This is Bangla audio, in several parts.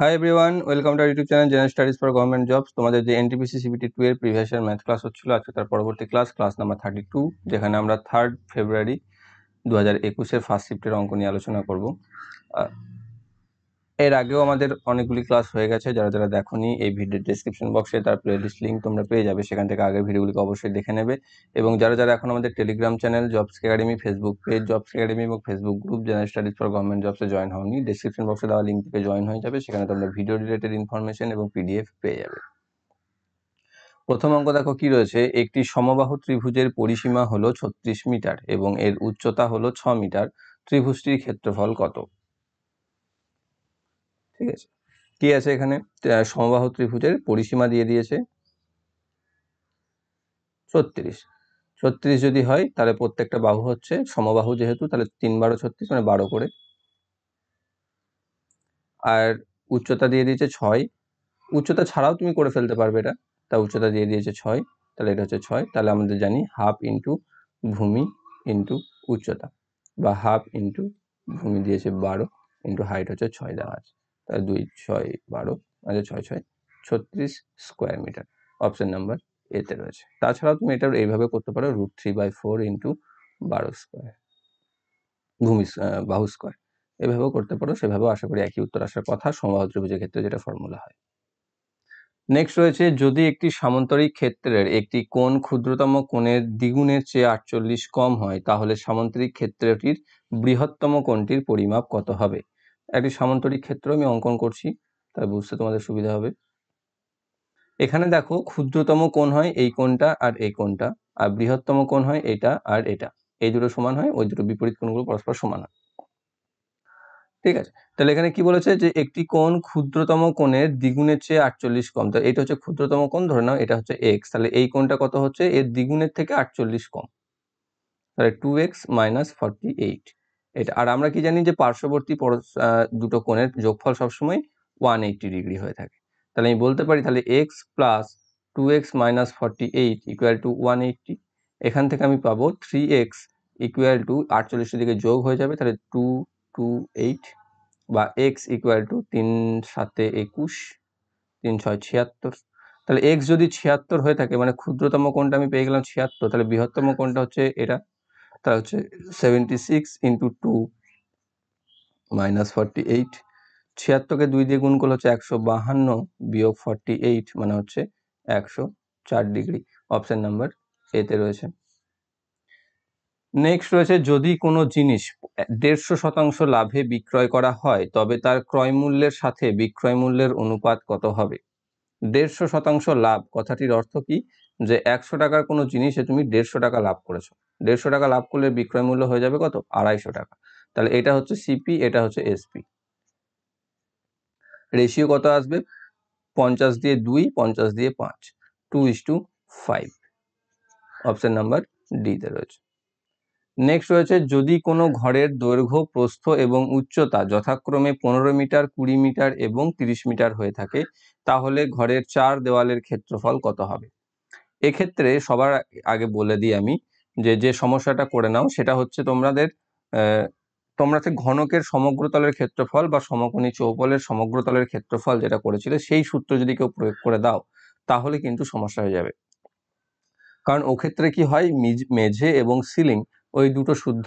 high everyone welcome to YouTube channel general studies for government jobs তোমাদের যে এনটিপিসি সিবিটি টু এর প্রিভিয়াস ইয়ার ম্যাথ ক্লাস হচ্ছিল আজকে তার পরবর্তী class class number thirty two যেখানে আমরা থার্ড ফেব্রুয়ারি দু হাজার একুশের ফার্স্ট শিফটের অঙ্ক নিয়ে আলোচনা করব এর আগেও আমাদের অনেকগুলি ক্লাস হয়ে গেছে যারা যারা দেখনি এই ভিডিওর ডিসক্রিপশন বক্সে তার প্লেলিস্ট লিঙ্ক তোমরা পেয়ে যাবে সেখান থেকে আগের ভিডিওগুলিকে অবশ্যই দেখে নেবে এবং যারা যারা এখন আমাদের Telegram channel jobs academy Facebook page jobs academy এবং Facebook group general studies for government জবসে জয়েন হওনি ডিসক্রিপশন বক্সে দেওয়া লিঙ্ক থেকে জয়েন হয়ে যাবে সেখানে তোমরা ভিডিও রিলেটেড ইনফরমেশন এবং পিডিএফ পেয়ে যাবে প্রথম অঙ্ক দেখো কি রয়েছে একটি সমবাহু ত্রিভুজের পরিসীমা হলো ছত্রিশ মিটার এবং এর উচ্চতা হলো ছ মিটার ত্রিভুজটির ক্ষেত্রফল কত ঠিক আছে কি আছে এখানে সমবাহু ত্রিভুজের পরিসীমা দিয়ে দিয়েছে ছত্রিশ ছত্রিশ যদি হয় তাহলে প্রত্যেকটা বাহু হচ্ছে সমবাহু যেহেতু তাহলে তিন বারো ছত্রিশ মানে বারো করে আর উচ্চতা দিয়ে দিয়েছে ছয় উচ্চতা ছাড়াও তুমি করে ফেলতে পারবে এটা তা উচ্চতা দিয়ে দিয়েছে ছয় তাহলে এটা হচ্ছে ছয় তাহলে আমাদের জানি হাফ ইন্টু ভূমি ইন্টু উচ্চতা বা হাফ ইন্টু ভূমি দিয়েছে বারো ইন্টু হাইট হচ্ছে ছয় দেওয়া আছে তার দুই ছয় বারো আচ্ছা ছয় ছয় ছত্রিশ স্কোয়ার মিটার অপশান নাম্বার এতে রয়েছে তাছাড়াও তুমি এটা এইভাবে করতে পারো root three by four into বারো স্কোয়ার ভূমি বাহু স্কোয়ার এভাবেও করতে পারো সেভাবেও আশা করি একই উত্তর আসার কথা সমবাহ ত্রিভুজের ক্ষেত্রে যেটা ফর্মুলা হয় নেক্সট রয়েছে যদি একটি সামান্তরিক ক্ষেত্রের একটি কোণ ক্ষুদ্রতম কোণের দ্বিগুণের চেয়ে আটচল্লিশ কম হয় তাহলে সামান্তরিক ক্ষেত্রটির বৃহত্তম কোণটির পরিমাপ কত হবে একটি সামান্তরিক ক্ষেত্র আমি অঙ্কন করছি তাই বুঝতে তোমাদের সুবিধা হবে এখানে দেখো ক্ষুদ্রতম কোণ হয় এই কোণটা আর এই কোণটা আর বৃহত্তম কোণ হয় এটা আর এটা এই দুটো সমান হয় ওই দুটো বিপরীত কোণগুলো পরস্পর সমান হয় ঠিক আছে তাহলে এখানে কি বলেছে যে একটি কোণ ক্ষুদ্রতম কোণের দ্বিগুণের চেয়ে আটচল্লিশ কম তো এটা হচ্ছে ক্ষুদ্রতম কোণ ধরে নাও এটা হচ্ছে এক্স তাহলে এই কোণটা কত হচ্ছে এর দ্বিগুণের থেকে আটচল্লিশ কম তাহলে two x minus forty eight এটা আর আমরা কি জানি যে পার্শ্ববর্তী পর দুটো কোণের যোগফল সবসময় ওয়ান এইটটি ডিগ্রি হয়ে থাকে তাহলে আমি বলতে পারি তাহলে x plus two x minus forty eight equal to one eighty এখান থেকে আমি পাবো থ্রি এক্স ইকুয়াল টু আটচল্লিশের দিকে যোগ হয়ে যাবে তাহলে টু টু এইট বা এক্স ইকুয়াল টু তিন সাতে একুশ তিন ছয় ছিয়াত্তর তাহলে এক্স যদি ছিয়াত্তর হয়ে থাকে মানে ক্ষুদ্রতম কোণটা আমি পেয়ে গেলাম ছিয়াত্তর তাহলে বৃহত্তম কোণটা হচ্ছে এটা তা হচ্ছে seventy six into two minus forty eight ছিয়াত্তরকে দুই দিয়ে গুণ করলে হচ্ছে একশো বাহান্ন বিয়োগ ফর্টি এইট মানে হচ্ছে একশো চার ডিগ্রি অপশান নাম্বার এতে রয়েছে নেক্সট রয়েছে যদি কোনো জিনিস দেড়শো শতাংশ লাভে বিক্রয় করা হয় তবে তার ক্রয় মূল্যের সাথে বিক্রয় মূল্যের অনুপাত কত হবে দেড়শো শতাংশ লাভ কথাটির অর্থ কি যে একশো টাকার কোনো জিনিসে তুমি দেড়শো টাকা লাভ করেছো দেড়শো টাকা লাভ করলে বিক্রয় মূল্য হয়ে যাবে কত আড়াইশো টাকা তাহলে এটা হচ্ছে সিপি এটা হচ্ছে এসপি রেশিও কত আসবে পঞ্চাশ দিয়ে দুই পঞ্চাশ দিয়ে পাঁচ two is to five option number ডিতে রয়েছে নেক্সট রয়েছে যদি কোনো ঘরের দৈর্ঘ্য প্রস্থ এবং উচ্চতা যথাক্রমে পনেরো মিটার কুড়ি মিটার এবং তিরিশ মিটার হয়ে থাকে তাহলে ঘরের চার দেওয়ালের ক্ষেত্রফল কত হবে এক্ষেত্রে সবার আগে বলে দিই আমি যে যে সমস্যাটা করে নাও সেটা হচ্ছে তোমাদের তোমরা যে ঘনকের সমগ্রতলের ক্ষেত্রফল বা সমকোণী চৌপলের সমগ্রতলের ক্ষেত্রফল যেটা করেছিলে সেই সূত্র যদি কেউ প্রয়োগ করে দাও তাহলে কিন্তু সমস্যা হয়ে যাবে কারণ ও ক্ষেত্রে কি হয় মেঝে এবং সিলিং ওই দুটো শুদ্ধ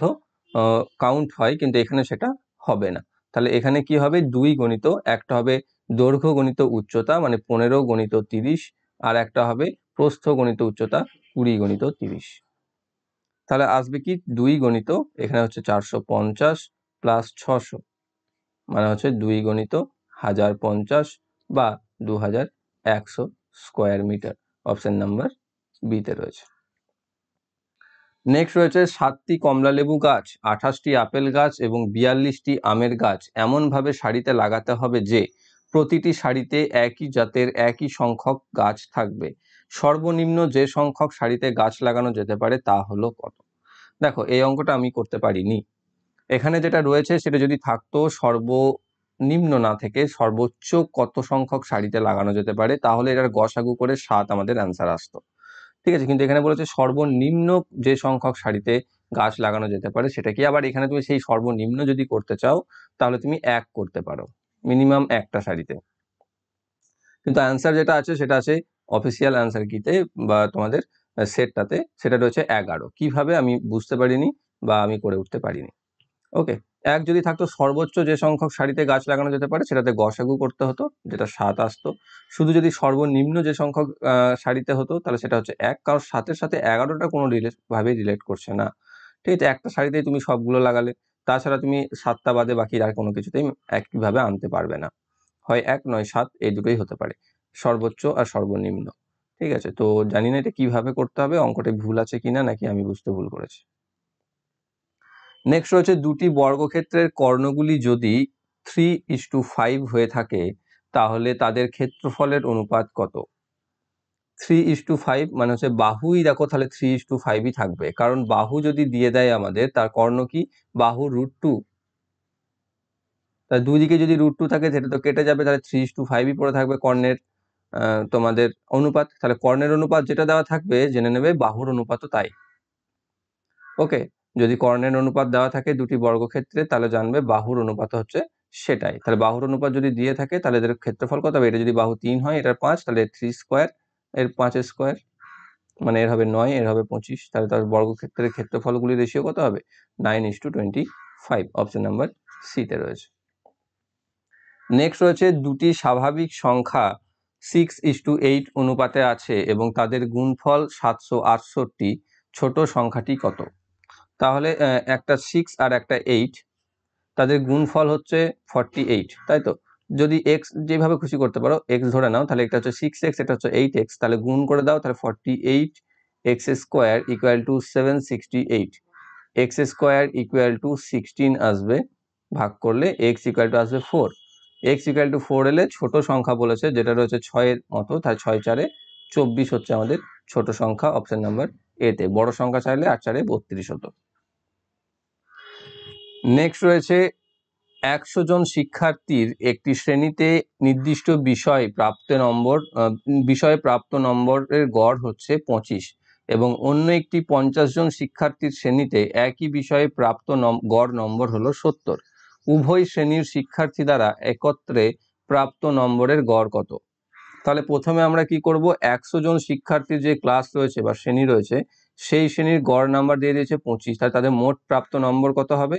কাউন্ট হয় কিন্তু এখানে সেটা হবে না তাহলে এখানে কি হবে দুই গণিত একটা হবে দৈর্ঘ্য গণিত উচ্চতা মানে পনেরো গণিত তিরিশ আর একটা হবে প্রস্থ গণিত উচ্চতা কুড়ি গণিত তিরিশ তাহলে আসবে কি দুই গণিত এখানে হচ্ছে চারশো পঞ্চাশ প্লাস ছশো মানে হচ্ছে দুই গণিত হাজার পঞ্চাশ বা দু হাজার একশো স্কোয়ার মিটার অপশান নাম্বার বিতে রয়েছে নেক্সট রয়েছে সাতটি কমলালেবু গাছ আঠাশটি আপেল গাছ এবং বিয়াল্লিশটি আমের গাছ এমনভাবে সারিতে লাগাতে হবে যে প্রতিটি সারিতে একই জাতের একই সংখ্যক গাছ থাকবে সর্বনিম্ন যে সংখ্যক সারিতে গাছ লাগানো যেতে পারে তা হলো কত দেখো এই অঙ্কটা আমি করতে পারিনি এখানে যেটা রয়েছে সেটা যদি থাকতো সর্বনিম্ন না থেকে সর্বোচ্চ কত সংখ্যক সারিতে লাগানো যেতে পারে তাহলে এটার গসাগু করে সাত আমাদের অ্যান্সার আসতো ঠিক আছে কিন্তু এখানে বলেছে সর্বনিম্ন যে সংখ্যক সারিতে গাছ লাগানো যেতে পারে সেটা কি আবার এখানে তুমি সেই সর্বনিম্ন যদি করতে চাও তাহলে তুমি এক করতে পারো মিনিমাম একটা সারিতে কিন্তু অ্যান্সার যেটা আছে সেটা আছে অফিসিয়াল অ্যান্সার কিতে বা তোমাদের সেটটাতে সেটা রয়েছে এগারো কিভাবে আমি বুঝতে পারিনি বা আমি করে উঠতে পারিনি ওকে এক যদি থাকতো সর্বোচ্চ যে সংখ্যক শাড়িতে গাছ লাগানো যেতে পারে সেটাতে গসাগু করতে হতো যেটা সাত আসতো শুধু যদি সর্বনিম্ন যে সংখ্যক শাড়িতে হতো তাহলে সেটা হচ্ছে এক কারোর সাথে সাথে এগারোটা কোনো রিলেট রিলেট করছে না ঠিক আছে একটা শাড়িতেই তুমি সবগুলো লাগালে তাছাড়া তুমি সাতটা বাদে বাকি আর কোনো কিছুতেই একইভাবে আনতে পারবে না হয় এক নয় সাত এই দুটোই হতে পারে সর্বোচ্চ আর সর্বনিম্ন ঠিক আছে তো জানি না এটা কিভাবে করতে হবে অঙ্কটা ভুল আছে কিনা নাকি আমি বুঝতে ভুল করেছি নেক্সট রয়েছে দুটি বর্গক্ষেত্রের কর্ণগুলি যদি থ্রি ইস টু ফাইভ হয়ে থাকে তাহলে তাদের ক্ষেত্রফলের অনুপাত কত থ্রি ইস টু ফাইভ মানে হচ্ছে বাহুই দেখো তাহলে থ্রি ইস টু ফাইভই থাকবে কারণ বাহু যদি দিয়ে দেয় আমাদের তার কর্ণ কি বাহু রুট টু তার দুদিকে যদি রুট টু থাকে সেটা তো কেটে যাবে তাহলে থ্রি ইস টু ফাইভই পড়ে থাকবে কর্ণের তোমাদের অনুপাত তাহলে কর্ণের অনুপাত যেটা দেওয়া থাকবে জেনে নেবে বাহুর অনুপাতও তাই ওকে যদি কর্ণের অনুপাত দেওয়া থাকে দুটি বর্গক্ষেত্রে তাহলে জানবে বাহুর অনুপাত হচ্ছে সেটাই তাহলে বাহুর অনুপাত যদি দিয়ে থাকে তাহলে এদের ক্ষেত্রফল কত হবে এটা যদি বাহু তিন হয় এটার পাঁচ তাহলে থ্রি স্কোয়ার এর পাঁচ স্কোয়ার মানে এর হবে নয় এর হবে পঁচিশ তাহলে তার বর্গক্ষেত্রের ক্ষেত্রফলগুলি রেশিও কত হবে nine is to twenty five option number সিতে রয়েছে নেক্সট রয়েছে দুটি স্বাভাবিক সংখ্যা সিক্স ইস টু এইট অনুপাতে আছে এবং তাদের গুণফল সাতশো আটষট্টি ছোট সংখ্যাটি কত তাহলে একটা সিক্স আর একটা এইট তাদের গুণফল হচ্ছে ফর্টি এইট তাই তো যদি এক্স যেভাবে খুশি করতে পারো এক্স ধরে নাও তাহলে এটা হচ্ছে সিক্স এক্স এটা হচ্ছে এইট এক্স তাহলে গুণ করে দাও তাহলে forty eight x square equal to seven sixty eight x square equal to sixteen আসবে ভাগ করলে এক্স ইকুয়াল টু আসবে four x equal to four এলে ছোট সংখ্যা বলেছে যেটা রয়েছে ছয়ের মতো তাই ছয় চারে চব্বিশ হচ্ছে আমাদের ছোট সংখ্যা অপশন নাম্বার এতে বড় সংখ্যা চাইলে আট চারে বত্রিশ হতো নেক্সট রয়েছে একশো জন শিক্ষার্থীর একটি শ্রেণীতে নির্দিষ্ট বিষয় প্রাপ্ত নম্বর বিষয়ে প্রাপ্ত নম্বরের গড় হচ্ছে পঁচিশ এবং অন্য একটি পঞ্চাশ জন শিক্ষার্থীর শ্রেণীতে একই বিষয়ে প্রাপ্ত গড় নম্বর হলো সত্তর উভয় শ্রেণীর শিক্ষার্থী দ্বারা একত্রে প্রাপ্ত নম্বরের গড় কত তাহলে প্রথমে আমরা কি করব একশো জন শিক্ষার্থীর যে ক্লাস রয়েছে বা শ্রেণী রয়েছে সেই শ্রেণীর গড় নাম্বার দিয়ে দিয়েছে পঁচিশ তাহলে তাদের মোট প্রাপ্ত নম্বর কত হবে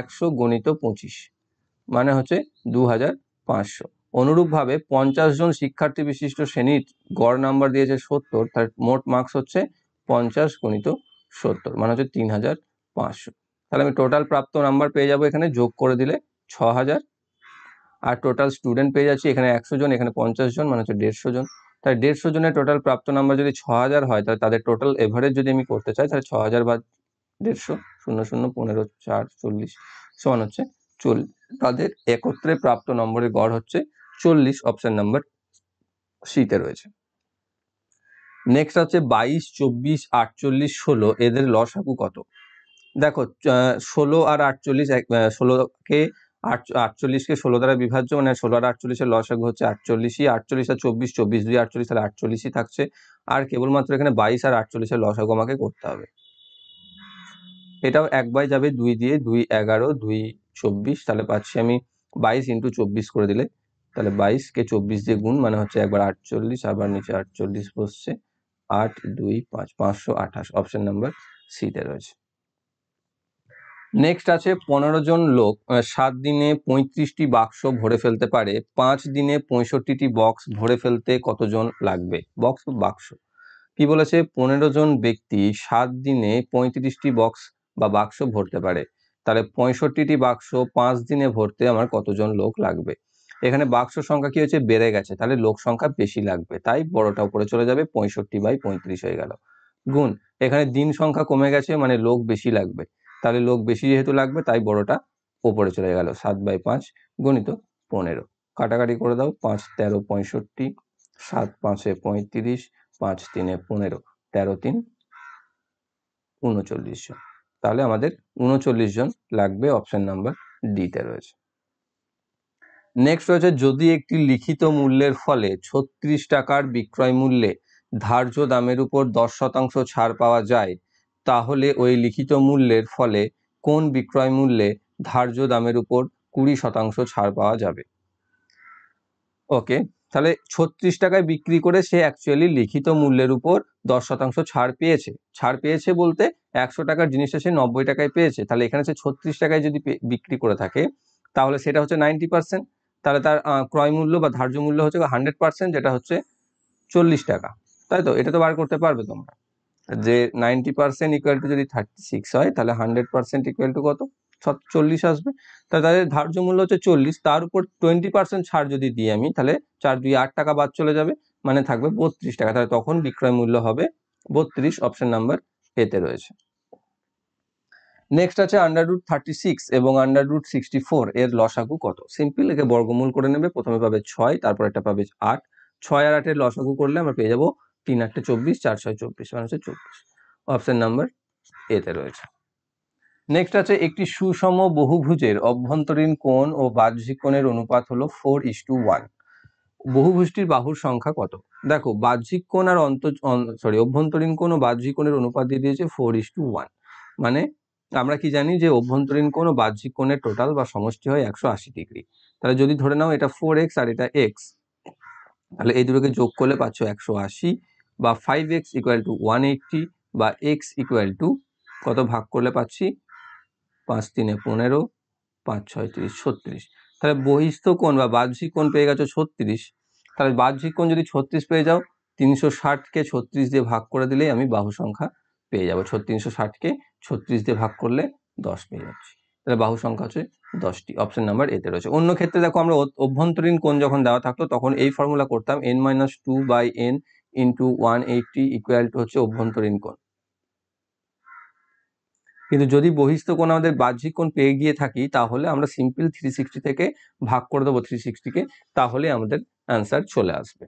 একশো গণিত পঁচিশ মানে হচ্ছে দু হাজার পাঁচশো অনুরূপভাবে পঞ্চাশ জন শিক্ষার্থী বিশিষ্ট শ্রেণীর গড় নাম্বার দিয়েছে সত্তর তার মোট মার্কস হচ্ছে পঞ্চাশ গণিত সত্তর মানে হচ্ছে তিন হাজার পাঁচশো তাহলে আমি টোটাল প্রাপ্ত নাম্বার পেয়ে যাব এখানে যোগ করে দিলে ছ হাজার আর টোটাল স্টুডেন্ট পেয়ে যাচ্ছি এখানে একশো জন এখানে পঞ্চাশ জন মানে হচ্ছে দেড়শো জন তাহলে দেড়শো জনের টোটাল প্রাপ্ত নাম্বার যদি ছ হাজার হয় তাহলে তাদের টোটাল এভারেজ যদি আমি করতে চাই তাহলে ছ হাজার বা দেড়শো শূন্য শূন্য পনেরো চার চল্লিশ সমান হচ্ছে চল তাদের একত্রে প্রাপ্ত নম্বরের গড় হচ্ছে চল্লিশ অপশান নাম্বার সিতে রয়েছে নেক্সট আছে বাইশ চব্বিশ আটচল্লিশ ষোলো এদের লস হাকু কত দেখো ষোলো আর আটচল্লিশ ষোলোকে আটচল্লিশকে ষোলো দ্বারা বিভাজ্য মানে ষোলো আর আটচল্লিশের লসাগু হচ্ছে আটচল্লিশই আটচল্লিশ আর চব্বিশ চব্বিশ দুই আটচল্লিশ তাহলে আটচল্লিশই থাকছে আর কেবলমাত্র এখানে বাইশ আর আটচল্লিশের লসাগু আমাকে করতে হবে এটাও এক বাই যাবে দুই দিয়ে দুই এগারো দুই চব্বিশ তাহলে পাচ্ছি আমি বাইশ ইন্টু চব্বিশ করে দিলে তাহলে বাইশকে চব্বিশ দিয়ে গুণ মানে হচ্ছে একবার আটচল্লিশ আবার নিচে আটচল্লিশ বসছে আট দুই পাঁচ পাঁচশো আঠাশ অপশান নাম্বার সিতে রয়েছে নেক্সট আছে পনেরো জন লোক সাত দিনে পঁয়ত্রিশটি বাক্স ভরে ফেলতে পারে পাঁচ দিনে পঁয়ষট্টিটি বক্স ভরে ফেলতে কতজন লাগবে বক্স বাক্স কি বলেছে পনেরো জন ব্যক্তি সাত দিনে পঁয়ত্রিশটি বক্স বা বাক্স ভরতে পারে তাহলে পঁয়ষট্টিটি বাক্স পাঁচ দিনে ভরতে আমার কতজন লোক লাগবে এখানে বাক্স সংখ্যা কি হয়েছে বেড়ে গেছে তাহলে লোক সংখ্যা বেশি লাগবে তাই বড়টা উপরে চলে যাবে পঁয়ষট্টি বাই পঁয়ত্রিশ হয়ে গেল গুণ এখানে দিন সংখ্যা কমে গেছে মানে লোক বেশি লাগবে তাহলে লোক বেশি যেহেতু লাগবে তাই বড়টা ওপরে চলে গেল সাত বাই পাঁচ গণিত পনেরো কাটাকাটি করে দাও পাঁচ তেরো পঁয়ষট্টি সাত পাঁচে পঁয়ত্রিশ পাঁচ তিনে পনেরো তেরো তিন উনচল্লিশ জন তাহলে আমাদের উনচল্লিশ জন লাগবে অপশন নাম্বার ডিতে রয়েছে নেক্সট রয়েছে যদি একটি লিখিত মূল্যের ফলে ছত্রিশ টাকার বিক্রয় মূল্যে ধার্য দামের উপর দশ শতাংশ ছাড় পাওয়া যায় তাহলে ওই লিখিত মূল্যের ফলে কোন বিক্রয় মূল্যে ধার্য দামের উপর কুড়ি শতাংশ ছাড় পাওয়া যাবে ওকে তাহলে ছত্রিশ টাকায় বিক্রি করে সে অ্যাকচুয়ালি লিখিত মূল্যের উপর দশ শতাংশ ছাড় পেয়েছে ছাড় পেয়েছে বলতে একশো টাকার জিনিসটা সে নব্বই টাকায় পেয়েছে তাহলে এখানে সে ছত্রিশ টাকায় যদি বিক্রি করে থাকে তাহলে সেটা হচ্ছে নাইনটি পার্সেন্ট তাহলে তার ক্রয় মূল্য বা ধার্য মূল্য হচ্ছে হান্ড্রেড পার্সেন্ট যেটা হচ্ছে চল্লিশ টাকা তাই তো এটা তো বার করতে পারবে তোমরা যে নাইনটি পার্সেন্ট ইকুয়াল টু যদি থার্টি সিক্স হয় তাহলে হান্ড্রেড পার্সেন্ট ইকুয়াল টু কত চল্লিশ আসবে তাহলে তাদের ধার্য মূল্য হচ্ছে চল্লিশ তার উপর টোয়েন্টি পার্সেন্ট ছাড় যদি দিই আমি তাহলে চার দুই আট টাকা বাদ চলে যাবে মানে থাকবে বত্রিশ টাকা তাহলে তখন বিক্রয় মূল্য হবে বত্রিশ অপশন নাম্বার এতে রয়েছে নেক্সট আছে আন্ডার রুট থার্টি সিক্স এবং আন্ডার রুট সিক্সটি ফোর এর লসাগু কত সিম্পল একে বর্গমূল করে নেবে প্রথমে পাবে ছয় তারপর একটা পাবে আট ছয় আর আটের লসাগু করলে আমরা পেয়ে যাবো তিন আটটা চব্বিশ চার ছয় চব্বিশ মানে হচ্ছে চব্বিশ অপশান নাম্বার এতে রয়েছে নেক্সট আছে একটি সুষম বহুভুজের অভ্যন্তরীণ কোণ ও বাহ্যিক কোণের অনুপাত হলো ফোর ইস টু ওয়ান বহুভুজটির বাহুর সংখ্যা কত দেখো বাহ্যিক কোণ আর অন্ত সরি অভ্যন্তরীণ কোণ ও বাহ্যিক কোণের অনুপাত দিয়ে দিয়েছে ফোর ইস টু ওয়ান মানে আমরা কি জানি যে অভ্যন্তরীণ কোণ ও বাহ্যিক কোণের টোটাল বা সমষ্টি হয় একশো আশি ডিগ্রি তাহলে যদি ধরে নাও এটা ফোর এক্স আর এটা এক্স তাহলে এই দুটোকে যোগ করলে পাচ্ছ একশো আশি বা five x equal to one eighty বা এক্স ইকুয়াল টু কত ভাগ করলে পাচ্ছি পাঁচ তিনে পনেরো পাঁচ ছয় তিরিশ ছত্রিশ তাহলে বহিস্থ কোণ বা বাহ্যিক কোণ পেয়ে গেছো ছত্রিশ তাহলে বাহ্যিক কোণ যদি ছত্রিশ পেয়ে যাও তিনশো ষাটকে ছত্রিশ দিয়ে ভাগ করে দিলেই আমি বাহু সংখ্যা পেয়ে যাবো তিনশো ষাটকে ছত্রিশ দিয়ে ভাগ করলে দশ পেয়ে যাচ্ছি তাহলে বাহু সংখ্যা হচ্ছে দশটি অপশন নাম্বার এতে রয়েছে অন্য ক্ষেত্রে দেখো আমরা অভ্যন্তরীণ কোণ যখন দেওয়া থাকতো তখন এই ফর্মুলা করতাম n minus two by n into one eighty equal to হচ্ছে অভ্যন্তরীণ কোণ কিন্তু যদি বহিস্থ কোণ আমাদের বাহ্যিক কোণ পেয়ে গিয়ে থাকি তাহলে আমরা সিম্পল থ্রি সিক্সটি থেকে ভাগ করে দেবো থ্রি সিক্সটিকে তাহলে আমাদের অ্যান্সার চলে আসবে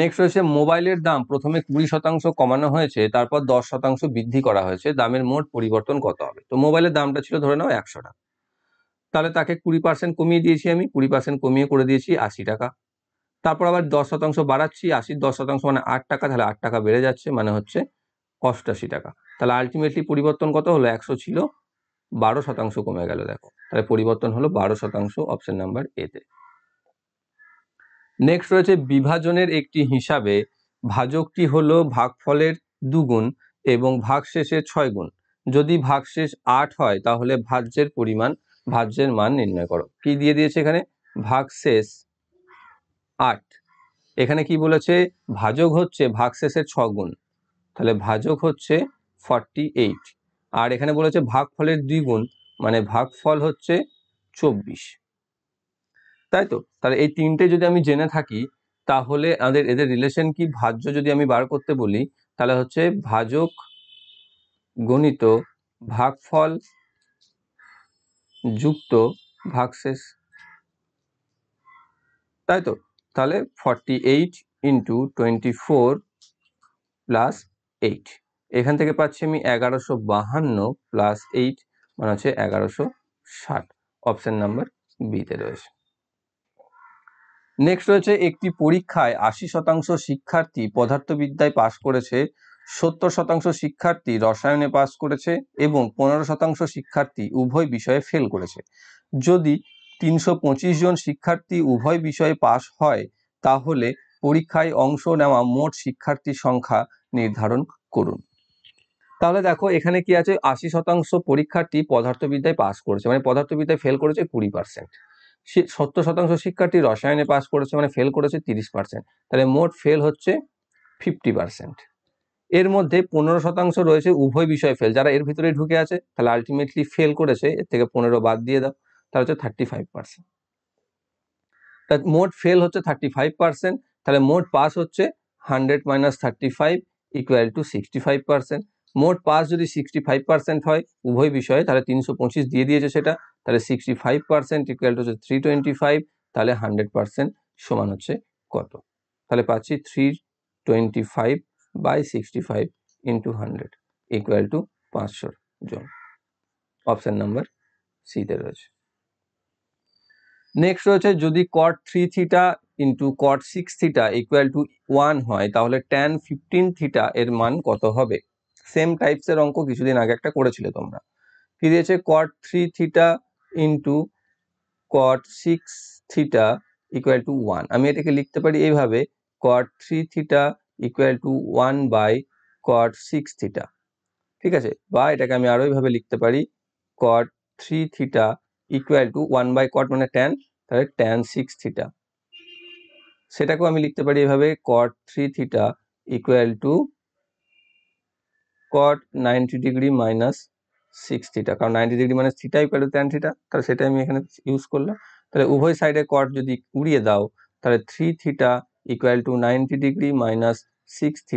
নেক্সট রয়েছে মোবাইলের দাম প্রথমে কুড়ি শতাংশ কমানো হয়েছে তারপর দশ শতাংশ বৃদ্ধি করা হয়েছে দামের মোট পরিবর্তন কত হবে তো মোবাইলের দামটা ছিল ধরে নাও একশো টাকা তাহলে তাকে কুড়ি পার্সেন্ট কমিয়ে দিয়েছি আমি কুড়ি পার্সেন্ট কমিয়ে করে দিয়েছি আশি টাকা তারপর আবার দশ শতাংশ বাড়াচ্ছি আশির দশ শতাংশ মানে আট টাকা তাহলে আট টাকা বেড়ে যাচ্ছে মানে হচ্ছে অষ্টাশি টাকা তাহলে আলটিমেটলি পরিবর্তন কত হলো একশো ছিল বারো শতাংশ কমে গেল দেখো তাহলে পরিবর্তন হলো বারো শতাংশ অপশন নাম্বার এতে নেক্সট রয়েছে বিভাজনের একটি হিসাবে ভাজকটি হলো ভাগফলের দুগুণ এবং ভাগশেষের ছয় গুণ যদি ভাগশেষ আট হয় তাহলে ভাজ্যের পরিমাণ ভাজ্যের মান নির্ণয় করো কি দিয়ে দিয়েছে এখানে ভাগশেষ আট এখানে কি বলেছে ভাজক হচ্ছে ভাগশেষের ছ গুণ তাহলে ভাজক হচ্ছে ফর্টি এইট আর এখানে বলেছে ভাগফলের দুই গুণ মানে ভাগফল হচ্ছে চব্বিশ তাই তো তাহলে এই তিনটে যদি আমি জেনে থাকি তাহলে আমাদের এদের রিলেশন কি ভাজ্য যদি আমি বার করতে বলি তাহলে হচ্ছে ভাজক গণিত ভাগফল যুক্ত ভাগশেষ তাই তো তাহলে forty eight into twenty four plus eight এখান থেকে পাচ্ছি আমি এগারোশো বাহান্ন প্লাস এইট মানে হচ্ছে এগারোশো ষাট অপশান নাম্বার বিতে রয়েছে নেক্সট রয়েছে একটি পরীক্ষায় আশি শতাংশ শিক্ষার্থী পদার্থবিদ্যায় পাশ করেছে সত্তর শতাংশ শিক্ষার্থী রসায়নে পাশ করেছে এবং পনেরো শতাংশ শিক্ষার্থী উভয় বিষয়ে ফেল করেছে যদি তিনশো জন শিক্ষার্থী উভয় বিষয়ে পাশ হয় তাহলে পরীক্ষায় অংশ নেওয়া মোট শিক্ষার্থী সংখ্যা নির্ধারণ করুন তাহলে দেখো এখানে কি আছে আশি শতাংশ পরীক্ষার্থী পদার্থবিদ্যায় পাস করেছে মানে পদার্থবিদ্যায় ফেল করেছে কুড়ি পার্সেন্ট সত্তর শতাংশ শিক্ষার্থী রসায়নে পাস করেছে মানে ফেল করেছে তিরিশ পার্সেন্ট তাহলে মোট ফেল হচ্ছে ফিফটি পার্সেন্ট এর মধ্যে পনেরো শতাংশ রয়েছে উভয় বিষয় ফেল যারা এর ভিতরে ঢুকে আছে তাহলে আলটিমেটলি ফেল করেছে এর থেকে পনেরো বাদ দিয়ে দাও তাহলে হচ্ছে থার্টি ফাইভ পার্সেন্ট তা মোট ফেল হচ্ছে থার্টি ফাইভ পার্সেন্ট তাহলে মোট পাস হচ্ছে hundred minus thirty five equal to sixty five percent মোট পাস যদি সিক্সটি ফাইভ পার্সেন্ট হয় উভয় বিষয়ে তাহলে তিনশো পঁচিশ দিয়ে দিয়েছে সেটা তাহলে sixty five percent equal to হচ্ছে থ্রি টোয়েন্টি ফাইভ তাহলে হান্ড্রেড পার্সেন্ট সমান হচ্ছে কত তাহলে পাচ্ছি three twenty five by sixty five into hundred equal to পাঁচশোর জন অপশান নাম্বার সিতে রয়েছে নেক্সট রয়েছে যদি cot three theta into cot six theta equal to one হয় তাহলে ট্যান ফিফটিন থিটা এর মান কত হবে সেম টাইপসের অঙ্ক কিছুদিন আগে একটা করেছিলে তোমরা কি দিয়েছে cot three theta into cot six theta equal to one আমি এটাকে লিখতে পারি এইভাবে cot three theta equal to one by cot six theta ঠিক আছে বা এটাকে আমি আরও এইভাবে লিখতে পারি কট থ্রি থিটা = 1 / cot माने মানে tan তাহলে tan 6 θ সেটাকে আমি লিখতে পারি এইভাবে cot 3 θ = cot 90° - 6 θ কারণ 90° মানে θ = tan θ তাহলে সেটা আমি এখানে ইউজ করলাম তাহলে উভয় সাইডে cot যদি উড়িয়ে দাও তাহলে 3 θ = 90° - 6 θ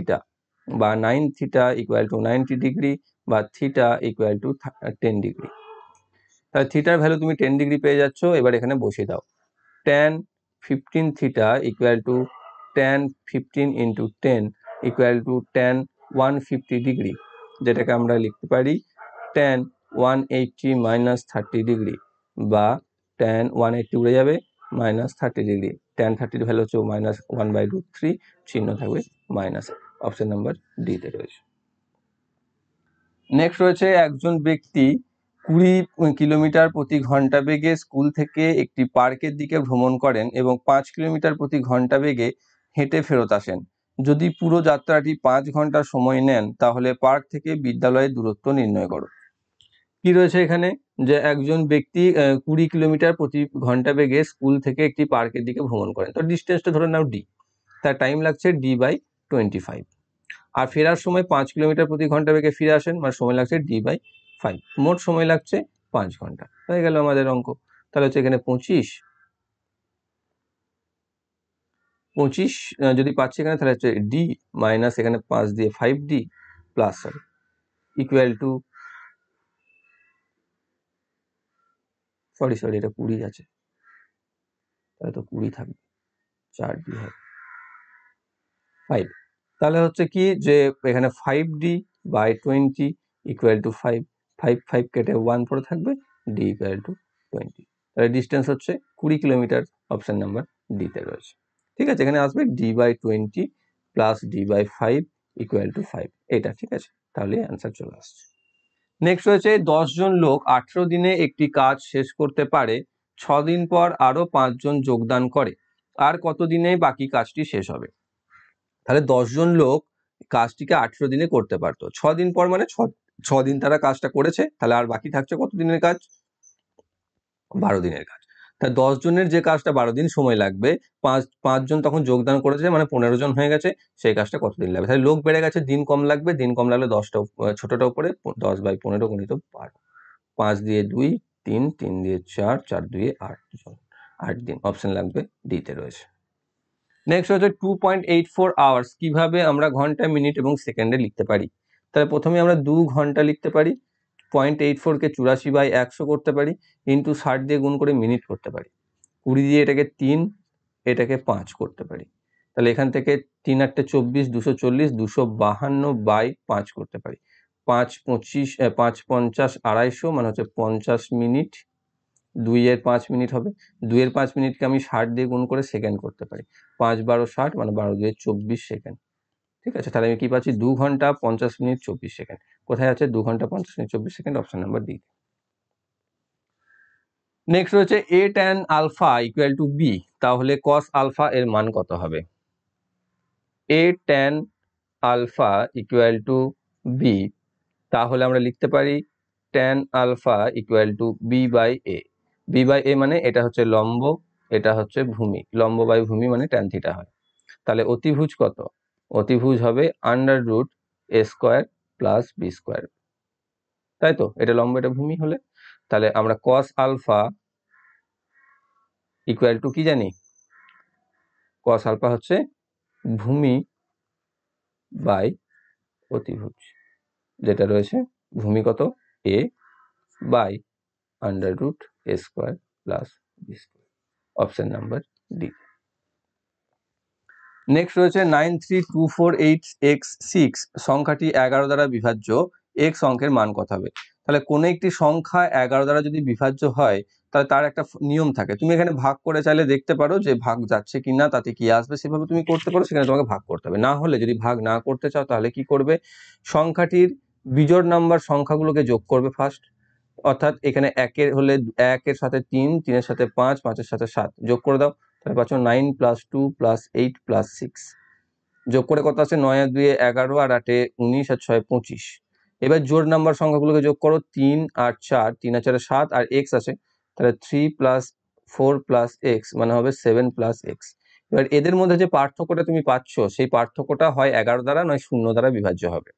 বা 9 θ = 90° বা θ = 10° তাহলে থিটার ভ্যালু তুমি টেন ডিগ্রি পেয়ে যাচ্ছ এবার এখানে বসে দাও tan fifteen theta equal to tan fifteen into ten equal to tan one fifty degree যেটাকে আমরা লিখতে পারি tan one eighty minus thirty degree বা ট্যান ওয়ান এইটটি উড়ে যাবে মাইনাস থার্টি ডিগ্রি ট্যান থার্টির ভ্যালু হচ্ছে minus one by root three চিহ্ন থাকবে মাইনাস অপশান নাম্বার ডিতে রয়েছে নেক্সট রয়েছে একজন ব্যক্তি কুড়ি কিলোমিটার প্রতি ঘন্টা বেগে স্কুল থেকে একটি পার্কের দিকে ভ্রমণ করেন এবং পাঁচ কিলোমিটার প্রতি ঘন্টা বেগে হেঁটে ফেরত আসেন যদি পুরো যাত্রাটি পাঁচ ঘন্টা সময় নেন তাহলে পার্ক থেকে বিদ্যালয়ের দূরত্ব নির্ণয় করো কি রয়েছে এখানে যে একজন ব্যক্তি কুড়ি কিলোমিটার প্রতি ঘন্টা বেগে স্কুল থেকে একটি পার্কের দিকে ভ্রমণ করেন তো ডিস্টেন্সটা ধরে নাও ডি তার টাইম লাগছে ডি বাই টোয়েন্টি ফাইভ আর ফেরার সময় পাঁচ কিলোমিটার প্রতি ঘন্টা বেগে ফিরে আসেন মানে সময় লাগছে ডি বাই ফাইভ মোট সময় লাগছে পাঁচ ঘন্টা হয়ে গেল আমাদের অঙ্ক তাহলে হচ্ছে এখানে পঁচিশ পঁচিশ যদি পাচ্ছি এখানে তাহলে হচ্ছে ডি মাইনাস এখানে পাঁচ দিয়ে five D plus sorry equal to sorry sorry এটা কুড়ি আছে তাহলে তো কুড়ি থাকবে চার ডি হবে ফাইভ তাহলে হচ্ছে কি যে এখানে five D by twenty equal to five five five কেটে ওয়ান পরে থাকবে ডি ইকুয়াল টু টোয়েন্টি তাহলে ডিস্টেন্স হচ্ছে কুড়ি কিলোমিটার অপশান নাম্বার ডিতে রয়েছে ঠিক আছে এখানে আসবে D by twenty plus D by five equal to five এটা ঠিক আছে তাহলে অ্যান্সার চলে আসছে নেক্সট রয়েছে দশজন লোক আঠেরো দিনে একটি কাজ শেষ করতে পারে ছ দিন পর আরও পাঁচজন যোগদান করে আর কত দিনে বাকি কাজটি শেষ হবে তাহলে দশজন লোক কাজটিকে আঠেরো দিনে করতে পারতো ছ দিন পর মানে ছ ছ দিন তারা কাজটা করেছে তাহলে আর বাকি থাকছে কত দিনের কাজ বারো দিনের কাজ তা দশ জনের যে কাজটা বারো দিন সময় লাগবে পাঁচ পাঁচজন তখন যোগদান করেছে মানে পনেরো জন হয়ে গেছে সেই কাজটা কতদিন লাগবে তাহলে লোক বেড়ে গেছে দিন কম লাগবে দিন কম লাগলে দশটা ছোটটা উপরে দশ বাই পনেরো গণিত বারো পাঁচ দিয়ে দুই তিন তিন দিয়ে চার চার দুই আট জন আট দিন অপশন লাগবে ডিতে রয়েছে নেক্সট হচ্ছে two point eight four hours কীভাবে আমরা ঘন্টা মিনিট এবং সেকেন্ডে লিখতে পারি তাহলে প্রথমে আমরা দু ঘন্টা লিখতে পারি পয়েন্ট এইট ফোরকে চুরাশি বাই একশো করতে পারি ইন্টু ষাট দিয়ে গুণ করে মিনিট করতে পারি কুড়ি দিয়ে এটাকে তিন এটাকে পাঁচ করতে পারি তাহলে এখান থেকে তিন আটটে চব্বিশ দুশো চল্লিশ দুশো বাহান্ন বাই পাঁচ করতে পারি পাঁচ পঁচিশ পাঁচ পঞ্চাশ আড়াইশো মানে হচ্ছে পঞ্চাশ মিনিট দুইয়ের পাঁচ মিনিট হবে দুইয়ের পাঁচ মিনিটকে আমি ষাট দিয়ে গুণ করে সেকেন্ড করতে পারি পাঁচ বারো ষাট মানে বারো দুয়ে চব্বিশ সেকেন্ড ঠিক আছে তাহলে আমি কি পাচ্ছি দু ঘন্টা পঞ্চাশ মিনিট চব্বিশ সেকেন্ড কোথায় আছে দু ঘন্টা পঞ্চাশ মিনিট চব্বিশ second option number D next রয়েছে A tan alpha equal to B তাহলে কস আলফা এর মান কত হবে A tan alpha equal to B তাহলে আমরা লিখতে পারি tan alpha equal to B by A B by A মানে এটা হচ্ছে লম্ব এটা হচ্ছে ভূমি লম্ব বাই ভূমি মানে ট্যান থিটা হয় তাহলে অতিভুজ কত অতিভুজ হবে under root A square plus B square তাই তো এটা লম্বা এটা ভূমি হলে তাহলে আমরা কস আলফা ইকুয়াল টু কি জানি কস আলফা হচ্ছে ভূমি বাই অতিভুজ যেটা রয়েছে ভূমি কত A by under root A square plus B square option number D next রয়েছে nine three two four eight x six সংখ্যাটি এগারো দ্বারা বিভাজ্য এক্স অঙ্কের মান কত হবে তাহলে কোনো একটি সংখ্যা এগারো দ্বারা যদি বিভাজ্য হয় তাহলে তার একটা নিয়ম থাকে তুমি এখানে ভাগ করে চাইলে দেখতে পারো যে ভাগ যাচ্ছে কি না তাতে কি আসবে সেভাবে তুমি করতে পারো সেখানে তোমাকে ভাগ করতে হবে না হলে যদি ভাগ না করতে চাও তাহলে কি করবে সংখ্যাটির বিজোড় নাম্বার সংখ্যাগুলোকে যোগ করবে ফার্স্ট অর্থাৎ এখানে একের হলে একের সাথে তিন তিনের সাথে পাঁচ পাঁচের সাথে সাত যোগ করে দাও তাহলে পাচ্ছ nine plus two plus eight plus six যোগ করে কত আছে নয় দুয়ে এগারো আর আটে উনিশ আর ছয় পঁচিশ এবার জোর নাম্বার সংখ্যাগুলোকে যোগ করো তিন আর চার তিন আর চারে সাত আর এক্স আছে তাহলে three plus four plus x মানে হবে সেভেন প্লাস এক্স এবার এদের মধ্যে যে পার্থক্যটা তুমি পাচ্ছ সেই পার্থক্যটা হয় এগারো দ্বারা নয় শূন্য দ্বারা বিভাজ্য হবে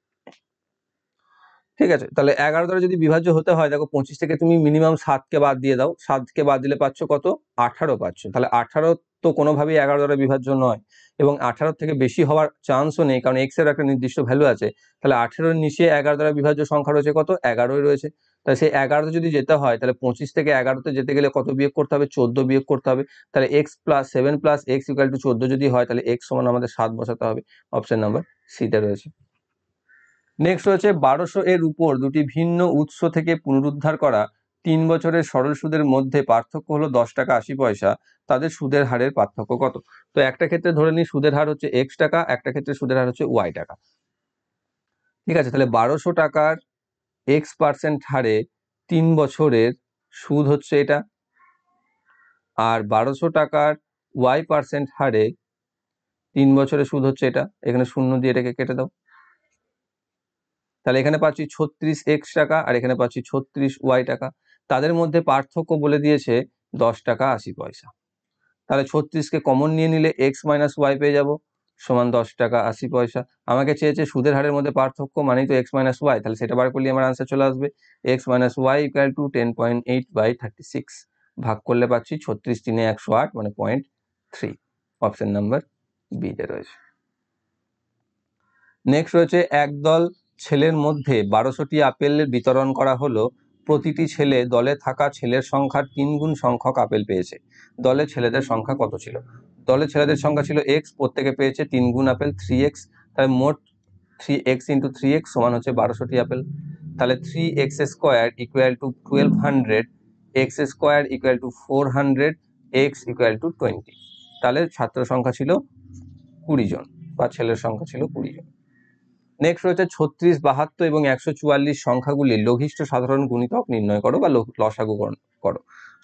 ঠিক আছে তাহলে এগারো দ্বারা যদি বিভাজ্য হতে হয় দেখো পঁচিশ থেকে তুমি মিনিমাম সাতকে বাদ দিয়ে দাও সাতকে বাদ দিলে পাচ্ছ কত আঠারো পাচ্ছ তাহলে আঠারো তো কোনোভাবেই এগারো দ্বারা বিভাজ্য নয় এবং আঠারো থেকে বেশি হওয়ার চান্সও নেই কারণ এক্স এর একটা নির্দিষ্ট ভ্যালু আছে তাহলে আঠেরোর নিচে এগারো দ্বারা বিভাজ্য সংখ্যা রয়েছে কত এগারোই রয়েছে তাহলে সেই এগারোতে যদি যেতে হয় তাহলে পঁচিশ থেকে এগারোতে যেতে গেলে কত বিয়োগ করতে হবে চোদ্দো বিয়োগ করতে হবে তাহলে x plus seven plus x equal to চোদ্দো যদি হয় তাহলে এক্স সমান আমাদের সাত বসাতে হবে অপশন নাম্বার সিতে রয়েছে নেক্সট হচ্ছে বারোশো এর উপর দুটি ভিন্ন উৎস থেকে পুনরুদ্ধার করা তিন বছরের সরল সুদের মধ্যে পার্থক্য হলো দশ টাকা আশি পয়সা তাদের সুদের হারের পার্থক্য কত তো একটা ক্ষেত্রে ধরে নিই সুদের হার হচ্ছে এক্স টাকা একটা ক্ষেত্রে সুদের হার হচ্ছে ওয়াই টাকা ঠিক আছে তাহলে বারোশো টাকার এক্স পার্সেন্ট হারে তিন বছরের সুদ হচ্ছে এটা আর বারোশো টাকার ওয়াই পার্সেন্ট হারে তিন বছরের সুদ হচ্ছে এটা এখানে শূন্য দিয়ে এটাকে কেটে দাও তাহলে এখানে পাচ্ছি ছত্রিশ এক্স টাকা আর এখানে পাচ্ছি ছত্রিশ ওয়াই টাকা তাদের মধ্যে পার্থক্য বলে দিয়েছে দশ টাকা আশি পয়সা তাহলে ছত্রিশকে কমন নিয়ে নিলে এক্স মাইনাস ওয়াই পেয়ে যাব সমান দশ টাকা আশি পয়সা আমাকে চেয়েছে সুদের হারের মধ্যে পার্থক্য মানেই তো এক্স মাইনাস ওয়াই তাহলে সেটা বার করলে আমার আনসার চলে আসবে x minus y equal to ten point eight by thirty six ভাগ করলে পাচ্ছি ছত্রিশ তিনে একশো আট মানে পয়েন্ট থ্রি অপশন নাম্বার বিতে রয়েছে নেক্সট রয়েছে একদল ছেলের মধ্যে বারোশোটি আপেল বিতরণ করা হলো প্রতিটি ছেলে দলে থাকা ছেলের সংখ্যার তিন গুণ সংখ্যক আপেল পেয়েছে দলে ছেলেদের সংখ্যা কত ছিল দলে ছেলেদের সংখ্যা ছিল এক্স প্রত্যেকে পেয়েছে তিন গুণ আপেল থ্রি এক্স তাহলে মোট three x into three x সমান হচ্ছে বারোশোটি আপেল তাহলে three x square equal to twelve hundred x square equal to four hundred x equal to twenty তাহলে ছাত্র সংখ্যা ছিল কুড়ি জন বা ছেলের সংখ্যা ছিল কুড়ি জন নেক্সট রয়েছে ছত্রিশ বাহাত্তর এবং একশো চুয়াল্লিশ সংখ্যাগুলি লঘিষ্ঠ সাধারণ গুণিতক নির্ণয় করো বা লসাগু করো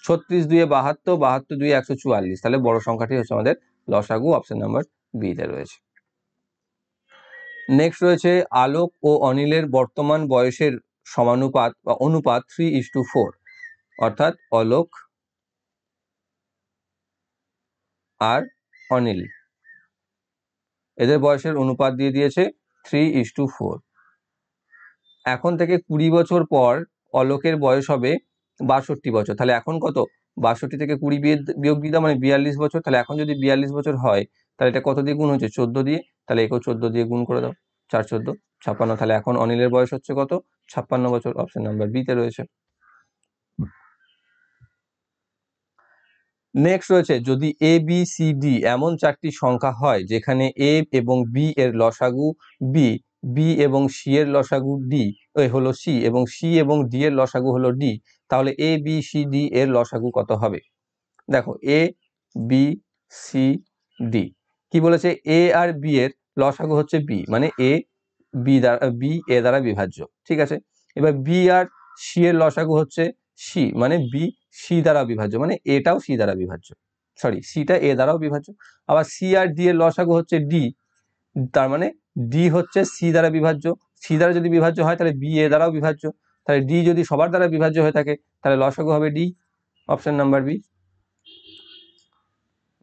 ছত্রিশ দুয়ে বাহাত্তর বাহাত্তর দুয়ে একশো চুয়াল্লিশ তাহলে বড় সংখ্যাটি হচ্ছে আমাদের লসাগু অপশন নাম্বার বিতে রয়েছে নেক্সট রয়েছে আলোক ও অনিলের বর্তমান বয়সের সমানুপাত বা অনুপাত থ্রি ইস টু ফোর অর্থাৎ অলোক আর অনিল এদের বয়সের অনুপাত দিয়ে দিয়েছে থ্রি ইস টু ফোর এখন থেকে কুড়ি বছর পর অলোকের বয়স হবে বাষট্টি বছর তাহলে এখন কত বাষট্টি থেকে কুড়ি বিয়োগ দিতাম মানে বিয়াল্লিশ বছর তাহলে এখন যদি বিয়াল্লিশ বছর হয় তাহলে এটা কত দিয়ে গুণ হচ্ছে চোদ্দো দিয়ে তাহলে একেও চোদ্দো দিয়ে গুণ করে দাও চার চোদ্দো ছাপ্পান্ন তাহলে এখন অনিলের বয়স হচ্ছে কত ছাপ্পান্ন বছর অপশন নাম্বার বিতে রয়েছে নেক্সট রয়েছে যদি এ বি সি ডি এমন চারটি সংখ্যা হয় যেখানে এ এবং বি এর লসাগু বি বি এবং সি এর লসাগু ডি হলো সি এবং সি এবং ডি এর লসাগু হলো ডি তাহলে এ বি সি ডি এর লসাগু কত হবে দেখো এ বি সি ডি কি বলেছে এ আর বি এর লসাগু হচ্ছে বি মানে এ বি দ্বারা বি এ দ্বারা বিভাজ্য ঠিক আছে এবার বি আর সি এর লসাগু হচ্ছে সি মানে বি সি দ্বারা বিভাজ্য মানে এটাও সি দ্বারা বিভাজ্য সরি সিটা এ দ্বারাও বিভাজ্য আবার সি আর ডি এর লসাগু হচ্ছে ডি তার মানে ডি হচ্ছে সি দ্বারা বিভাজ্য সি দ্বারা যদি বিভাজ্য হয় তাহলে বি এ দ্বারাও বিভাজ্য তাহলে ডি যদি সবার দ্বারা বিভাজ্য হয়ে থাকে তাহলে লসাগু হবে D option number B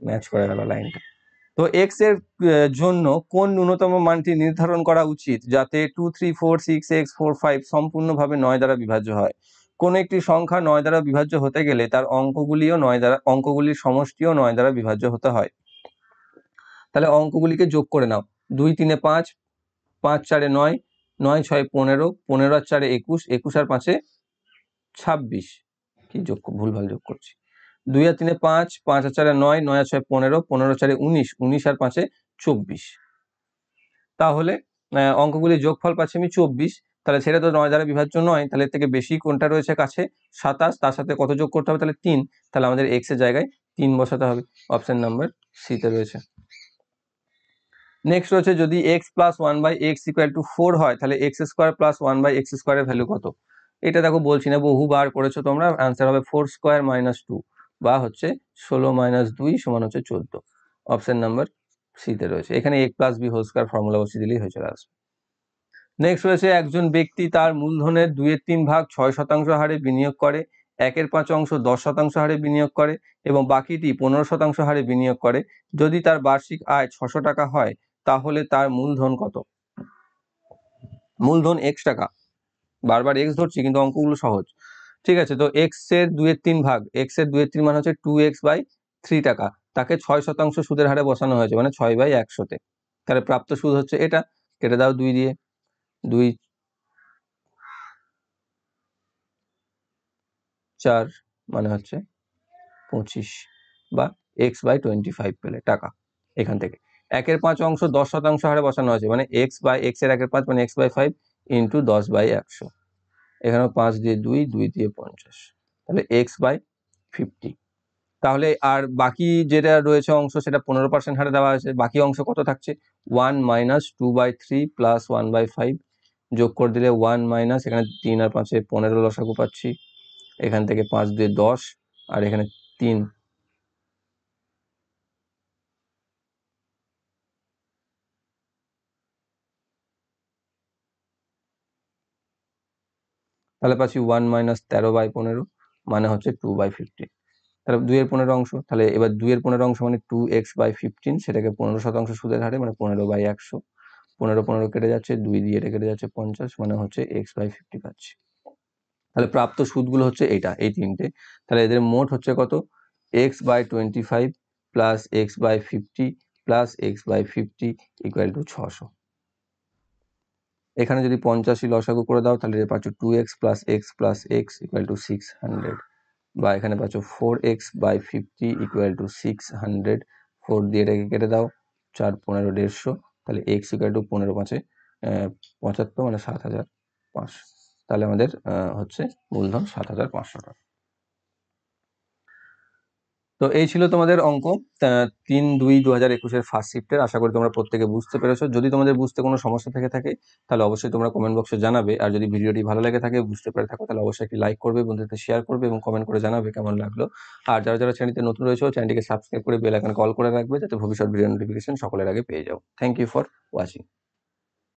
match করে গেল লাইনটা তো এক্স এর জন্য কোন ন্যূনতম মানটি নির্ধারণ করা উচিত যাতে two three four six x four five সম্পূর্ণভাবে নয় দ্বারা বিভাজ্য হয় কোনো একটি সংখ্যা নয় দ্বারা বিভাজ্য হতে গেলে তার অঙ্কগুলিও নয় দ্বারা অঙ্কগুলির সমষ্টিও নয় দ্বারা বিভাজ্য হতে হয় তাহলে অঙ্কগুলিকে যোগ করে নাও দুই তিনে পাঁচ পাঁচ চারে নয় নয় ছয় পনেরো পনেরো আর চারে একুশ একুশ আর পাঁচে ছাব্বিশ কি যোগ ভুলভাল যোগ করছি দুই আর তিনে পাঁচ পাঁচ আর চারে নয় নয় আর ছয় পনেরো পনেরো চারে উনিশ উনিশ আর পাঁচে চব্বিশ তাহলে অঙ্কগুলি যোগফল পাচ্ছি আমি চব্বিশ তাহলে সেটা তো নয় দ্বারা বিভাজ্য নয় তাহলে এর থেকে বেশি কোনটা রয়েছে কাছে সাতাশ তার সাথে কত যোগ করতে হবে তাহলে তিন তাহলে আমাদের এক্স এর জায়গায় তিন বসাতে হবে অপশান নাম্বার সিতে রয়েছে নেক্সট রয়েছে যদি x plus one by x equal to four হয় তাহলে x square plus one by x স্কোয়ারের ভ্যালু কত এটা দেখো বলছি না বহুবার করেছো তোমরা অ্যান্সার হবে ফোর স্কোয়ার মাইনাস টু বা হচ্ছে ষোলো মাইনাস দুই সমান হচ্ছে চোদ্দ অপশান নাম্বার সিতে রয়েছে এখানে A plus B whole square formula বসিয়ে দিলেই হয়ে চলে আসবে নেক্সট রয়েছে একজন ব্যক্তি তার মূলধনের দুয়ের তিন ভাগ ছয় শতাংশ হারে বিনিয়োগ করে একের পাঁচ অংশ দশ শতাংশ হারে বিনিয়োগ করে এবং বাকিটি পনেরো শতাংশ হারে বিনিয়োগ করে যদি তার বার্ষিক আয় ছশো টাকা হয় তাহলে তার মূলধন কত মূলধন এক্স টাকা বারবার এক্স ধরছি কিন্তু অঙ্কগুলো সহজ ঠিক আছে তো এক্স এর দুয়ের তিন ভাগ এক্স এর দুয়ের তিন মানে হচ্ছে টু এক্স বাই থ্রি টাকা তাকে ছয় শতাংশ সুদের হারে বসানো হয়েছে মানে ছয় বাই একশোতে তাহলে প্রাপ্ত সুদ হচ্ছে এটা কেটে দাও দুই দিয়ে দুই চার মানে হচ্ছে পঁচিশ বা এক্স বাই টোয়েন্টি ফাইভ পেলে টাকা এখান থেকে একের পাঁচ অংশ দশ শতাংশ হারে বসানো আছে মানে এক্স বাই এক্স এর একের পাঁচ মানে এক্স বাই ফাইভ ইন্টু দশ বাই একশো এখানে পাঁচ দিয়ে দুই দুই দিয়ে পঞ্চাশ তাহলে এক্স বাই ফিফটি তাহলে আর বাকি যেটা রয়েছে অংশ সেটা পনেরো পার্সেন্ট হারে দেওয়া হয়েছে বাকি অংশ কত থাকছে one minus two by three plus one by five যোগ করে দিলে ওয়ান মাইনাস এখানে তিন আর পাঁচে পনেরো লসাগু পাচ্ছি এখান থেকে পাঁচ দিয়ে দশ আর এখানে তিন তাহলে পাচ্ছি ওয়ান মাইনাস তেরো বাই পনেরো মানে হচ্ছে টু বাই ফিফটিন তাহলে দুইয়ের পনেরো অংশ তাহলে এবার দুইয়ের পনেরো অংশ মানে টু এক্স বাই ফিফটিন সেটাকে পনেরো শতাংশ সুদের হারে মানে পনেরো বাই একশো পনেরো পনেরো কেটে যাচ্ছে দুই দিয়ে এটা কেটে যাচ্ছে পঞ্চাশ মানে হচ্ছে এক্স বাই ফিফটি পাচ্ছি তাহলে প্রাপ্ত সুদগুলো হচ্ছে এইটা এই তিনটে তাহলে এদের মোট হচ্ছে কত x by twenty five plus x by fifty plus x by fifty equal to ছশো এখানে যদি পঞ্চাশি লসাগু করে দাও তাহলে পাচ্ছ two x plus x plus x equal to six hundred বা এখানে পাচ্ছ four x by fifty equal to six hundred ফোর দিয়ে এটাকে কেটে দাও চার পনেরো দেড়শো তাহলে এক্স ইকুয়াল টু পনেরো পাঁচে পঁচাত্তর মানে সাত হাজার পাঁচশো তাহলে আমাদের হচ্ছে মূলধন সাত হাজার পাঁচশো টাকা তো এই ছিল তোমাদের অঙ্ক তিন দুই দু হাজার একুশের ফার্স্ট শিফটের আশা করি তোমরা প্রত্যেকে বুঝতে পেরেছো যদি তোমাদের বুঝতে কোনো সমস্যা থেকে থাকে তাহলে অবশ্যই তোমরা কমেন্ট বক্সে জানাবে আর যদি ভিডিওটি ভালো লাগে থাকে বুঝতে পেরে থাকো তাহলে অবশ্যই একটি লাইক করবে বন্ধুদের শেয়ার করবে এবং কমেন্ট করে জানাবে কেমন লাগলো আর যারা যারা শ্রেণীতে নতুন রয়েছে চ্যানেলটিকে সাবস্ক্রাইব করে বেল আইকন কল করে রাখবে যাতে ভবিষ্যৎ ভিডিও নোটিফিকেশন সকলের আগে পেয়ে যাও থ্যাংক ইউ ফর ওয়াচিং